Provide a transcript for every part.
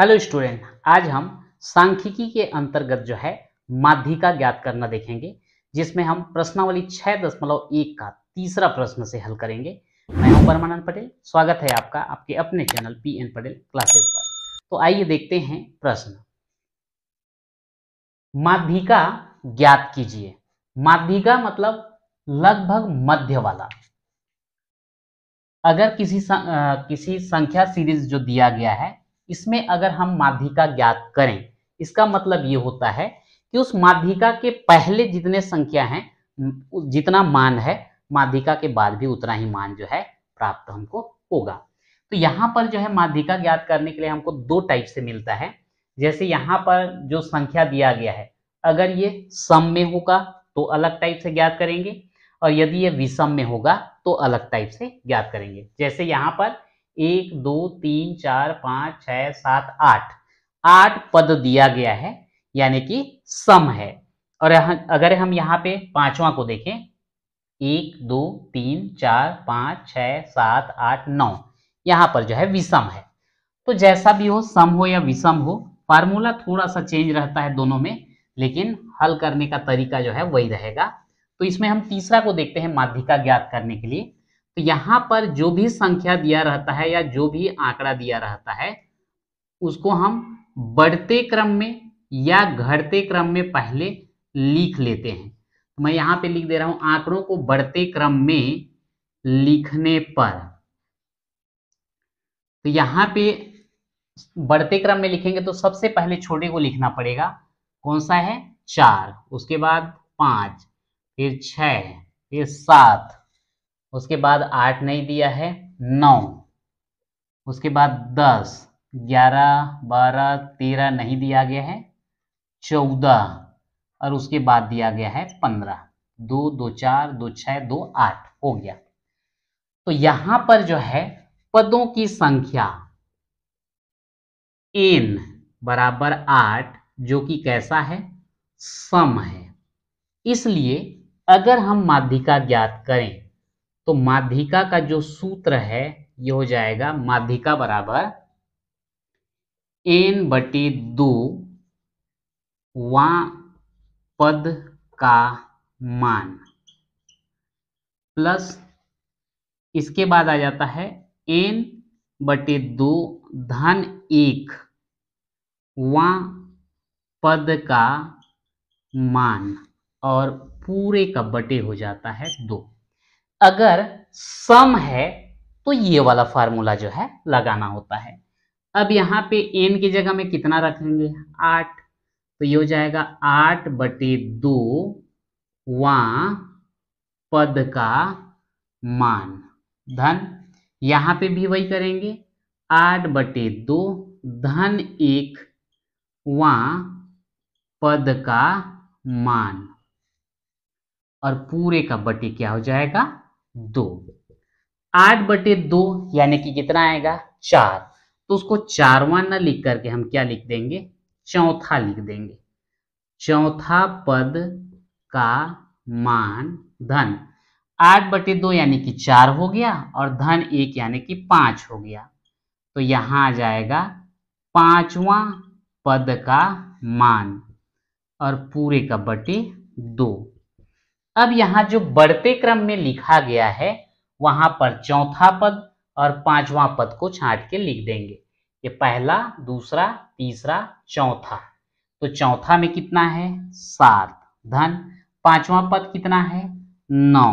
hello student आज हम सांख्यिकी के अंतर्गत जो है माध्यिका ज्ञात करना देखेंगे जिसमें हम प्रश्नावली छः दशमलव एक का तीसरा प्रश्न से हल करेंगे मैं हूं परमानंद पटेल स्वागत है आपका आपके अपने channel P N Patel classes पर तो आइए देखते हैं प्रश्न माध्यिका ज्ञात कीजिए माध्यिका मतलब लगभग मध्य वाला अगर किसी आ, किसी संख्या सीरीज जो दिया गया है इसमें अगर हम माध्यिका ज्ञात करें इसका मतलब ये होता है कि उस माध्यिका के पहले जितने संख्या हैं जितना मान है माध्यिका के बाद भी उतना ही मान जो है प्राप्त हमको होगा तो यहाँ पर जो है माध्यिका ज्ञात करने के लिए हमको दो टाइप से मिलता है जैसे यहाँ पर जो संख्या दिया गया है अगर ये सम में होगा तो अलग टाइप से ज्ञात करेंगे और यदि ये विषम में होगा तो अलग टाइप से ज्ञात करेंगे जैसे यहाँ पर एक दो तीन चार पाँच छ सात आठ आठ पद दिया गया है यानी कि सम है और अगर हम यहाँ पे पांचवा को देखें एक दो तीन चार पाँच छ सात आठ नौ यहां पर जो है विषम है तो जैसा भी हो सम हो या विषम हो फार्मूला थोड़ा सा चेंज रहता है दोनों में लेकिन हल करने का तरीका जो है वही रहेगा तो इसमें हम तीसरा को देखते हैं माध्यिका ज्ञात करने के लिए तो यहाँ पर जो भी संख्या दिया रहता है या जो भी आंकड़ा दिया रहता है उसको हम बढ़ते क्रम में या घटते क्रम में पहले लिख लेते हैं तो मैं यहां पे लिख दे रहा हूं आंकड़ों को बढ़ते क्रम में लिखने पर तो यहां पे बढ़ते क्रम में लिखेंगे तो सबसे पहले छोटे को लिखना पड़ेगा कौन सा है चार उसके बाद पांच फिर छ फिर सात उसके बाद आठ नहीं दिया है नौ उसके बाद दस ग्यारह बारह तेरह नहीं दिया गया है चौदह और उसके बाद दिया गया है पंद्रह दो दो चार दो छ दो आठ हो गया तो यहां पर जो है पदों की संख्या एन बराबर आठ जो कि कैसा है सम है इसलिए अगर हम माध्यिका ज्ञात करें तो माध्यिका का जो सूत्र है ये हो जाएगा माध्यिका बराबर एन बटी दो वा पद का मान प्लस इसके बाद आ जाता है एन बटे दो धन एक वा पद का मान और पूरे का बटे हो जाता है दो अगर सम है तो ये वाला फार्मूला जो है लगाना होता है अब यहाँ पे एन की जगह में कितना रखेंगे आठ तो ये हो जाएगा आठ बटे दो व पद का मान धन यहां पे भी वही करेंगे आठ बटे दो धन एक वहाँ पद का मान और पूरे का बटे क्या हो जाएगा दो आठ बटे दो यानी कि कितना आएगा चार तो उसको चारवा न लिख करके हम क्या लिख देंगे चौथा लिख देंगे चौथा पद का मान धन आठ बटे दो यानी कि चार हो गया और धन एक यानी कि पांच हो गया तो यहां आ जाएगा पांचवा पद का मान और पूरे का बटे दो अब यहाँ जो बढ़ते क्रम में लिखा गया है वहां पर चौथा पद और पांचवा पद को छांट के लिख देंगे ये पहला दूसरा तीसरा चौथा तो चौथा में कितना है सात धन पांचवा पद कितना है नौ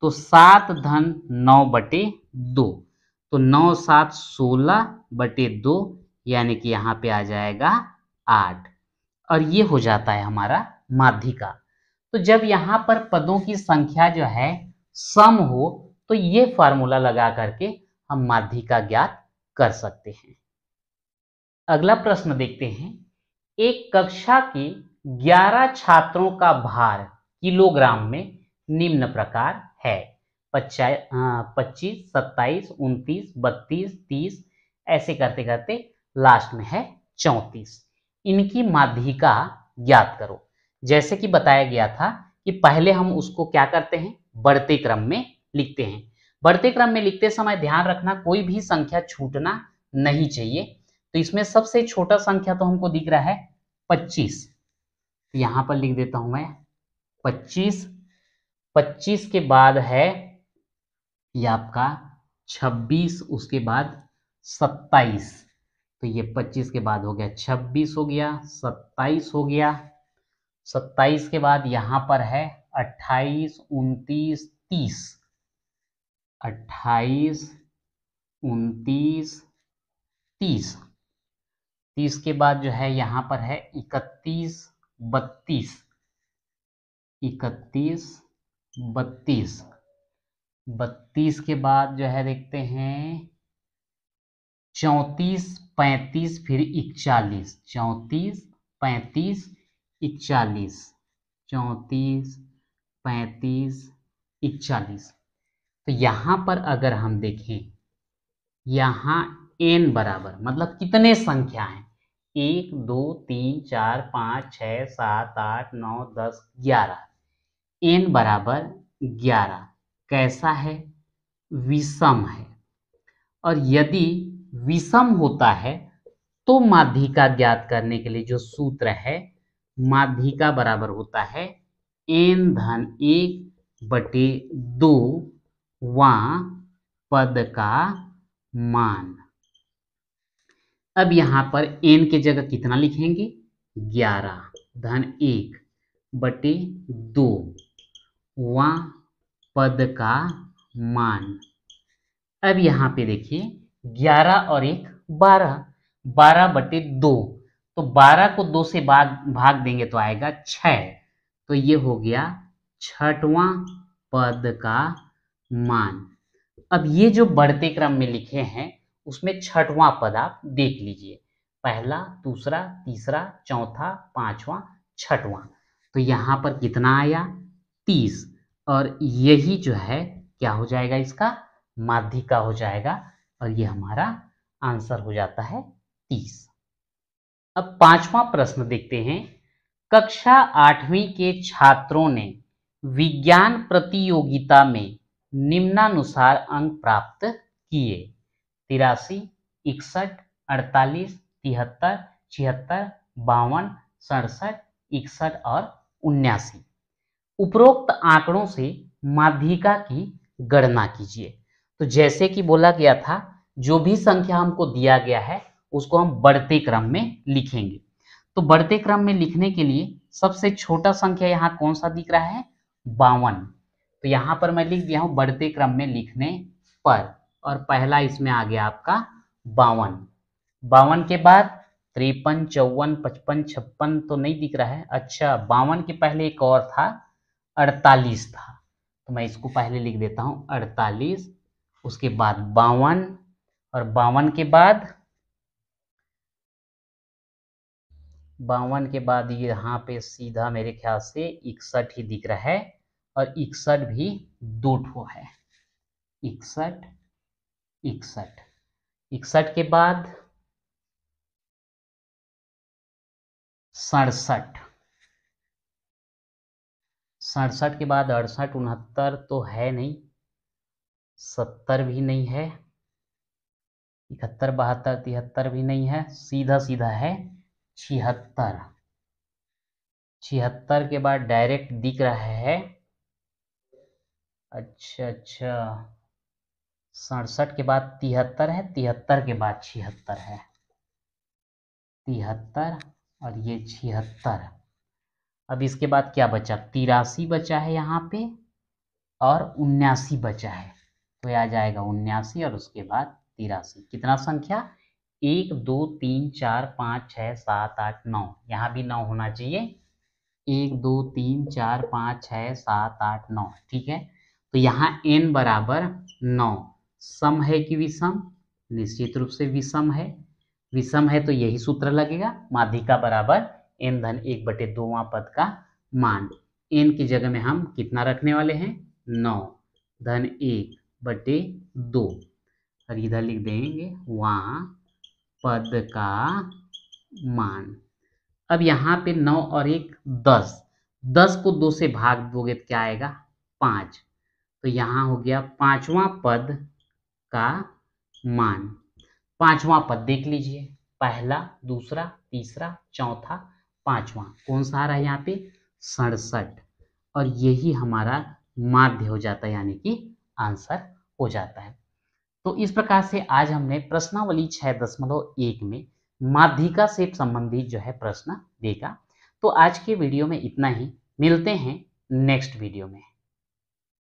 तो सात धन नौ बटे दो तो नौ सात सोलह बटे दो यानी कि यहाँ पे आ जाएगा आठ और ये हो जाता है हमारा माध्यिका तो जब यहाँ पर पदों की संख्या जो है सम हो तो ये फार्मूला लगा करके हम माध्यिका ज्ञात कर सकते हैं अगला प्रश्न देखते हैं एक कक्षा के 11 छात्रों का भार किलोग्राम में निम्न प्रकार है पच्चीस सत्ताईस उनतीस बत्तीस तीस ऐसे करते करते लास्ट में है चौंतीस इनकी माध्यिका ज्ञात करो जैसे कि बताया गया था कि पहले हम उसको क्या करते हैं बढ़ते क्रम में लिखते हैं बढ़ते क्रम में लिखते समय ध्यान रखना कोई भी संख्या छूटना नहीं चाहिए तो इसमें सबसे छोटा संख्या तो हमको दिख रहा है पच्चीस यहां पर लिख देता हूं मैं पच्चीस पच्चीस के बाद है ये आपका छब्बीस उसके बाद सत्ताईस तो ये पच्चीस के बाद हो गया छब्बीस हो गया सत्ताईस हो गया सत्ताईस के बाद यहाँ पर है अट्ठाईस उनतीस तीस अट्ठाईस उनतीस तीस तीस के बाद जो है यहाँ पर है इकतीस बत्तीस इकतीस बत्तीस बत्तीस के बाद जो है देखते हैं चौंतीस पैंतीस फिर इकचालीस चौंतीस पैंतीस इकचालीस चौंतीस पैंतीस इकचालीस तो यहाँ पर अगर हम देखें यहाँ एन बराबर मतलब कितने संख्या हैं एक दो तीन चार पाँच छ सात आठ नौ दस ग्यारह एन बराबर ग्यारह कैसा है विषम है और यदि विषम होता है तो माध्यिका ज्ञात करने के लिए जो सूत्र है माध्यिका बराबर होता है एन धन एक बटे दो व पद का मान अब यहां पर एन के जगह कितना लिखेंगे ग्यारह धन एक बटे दो व पद का मान अब यहां पे देखिए ग्यारह और एक बारह बारह बटे दो तो 12 को दो से भाग भाग देंगे तो आएगा छ तो ये हो गया छठवां पद का मान अब ये जो बढ़ते क्रम में लिखे हैं उसमें छठवां पद आप देख लीजिए पहला दूसरा तीसरा चौथा पांचवा छठवां तो यहां पर कितना आया तीस और यही जो है क्या हो जाएगा इसका माध्यिका हो जाएगा और ये हमारा आंसर हो जाता है तीस अब पांचवा प्रश्न देखते हैं कक्षा आठवीं के छात्रों ने विज्ञान प्रतियोगिता में निम्नानुसार अंक प्राप्त किए तिरासी इकसठ अड़तालीस तिहत्तर छिहत्तर बावन सड़सठ इकसठ और उन्यासी उपरोक्त आंकड़ों से माध्यिका की गणना कीजिए तो जैसे कि बोला गया था जो भी संख्या हमको दिया गया है उसको हम बढ़ते क्रम में लिखेंगे तो बढ़ते क्रम में लिखने के लिए सबसे छोटा संख्या यहाँ कौन सा दिख रहा है बावन तो यहाँ पर मैं लिख दिया हूँ बढ़ते क्रम में लिखने पर और पहला इसमें आ गया आपका बावन बावन के बाद त्रेपन चौवन पचपन छप्पन तो नहीं दिख रहा है अच्छा बावन के पहले एक और था अड़तालीस था तो मैं इसको पहले लिख देता हूँ अड़तालीस उसके बाद बावन और बावन के बाद बावन के बाद यहाँ पे सीधा मेरे ख्याल से इकसठ ही दिख रहा है और इकसठ भी दो ठो है इकसठ इकसठ इकसठ के बाद सड़सठ सड़सठ के बाद अड़सठ उनहत्तर तो है नहीं सत्तर भी नहीं है इकहत्तर बहत्तर तिहत्तर भी नहीं है सीधा सीधा है छिहत्तर छिहत्तर के बाद डायरेक्ट दिख रहा है अच्छा अच्छा सड़सठ के बाद तिहत्तर है तिहत्तर के बाद छिहत्तर है तिहत्तर और ये छिहत्तर अब इसके बाद क्या बचा तिरासी बचा है यहाँ पे और उन्यासी बचा है तो आ जाएगा उन्यासी और उसके बाद तिरासी कितना संख्या एक दो तीन चार पाँच छः सात आठ नौ यहाँ भी नौ होना चाहिए एक दो तीन चार पाँच छः सात आठ नौ ठीक है तो यहाँ n बराबर नौ सम है कि विषम निश्चित रूप से विषम है विषम है तो यही सूत्र लगेगा माधिका बराबर n धन एक बटे दोवा पद का मान n की जगह में हम कितना रखने वाले हैं नौ धन एक बटे दो और इधर लिख देंगे वहाँ पद का मान अब यहाँ पे नौ और एक दस दस को दो से भाग दोगे तो क्या आएगा पांच तो यहाँ हो गया पांचवा पद का मान पांचवा पद देख लीजिए पहला दूसरा तीसरा चौथा पांचवा कौन सा आ रहा है यहाँ पे सड़सठ और यही हमारा माध्य हो जाता है यानी कि आंसर हो जाता है तो इस प्रकार से आज हमने प्रश्नावली छह दशमलव एक में माध्यिका से संबंधित जो है प्रश्न देखा तो आज के वीडियो में इतना ही मिलते हैं नेक्स्ट वीडियो में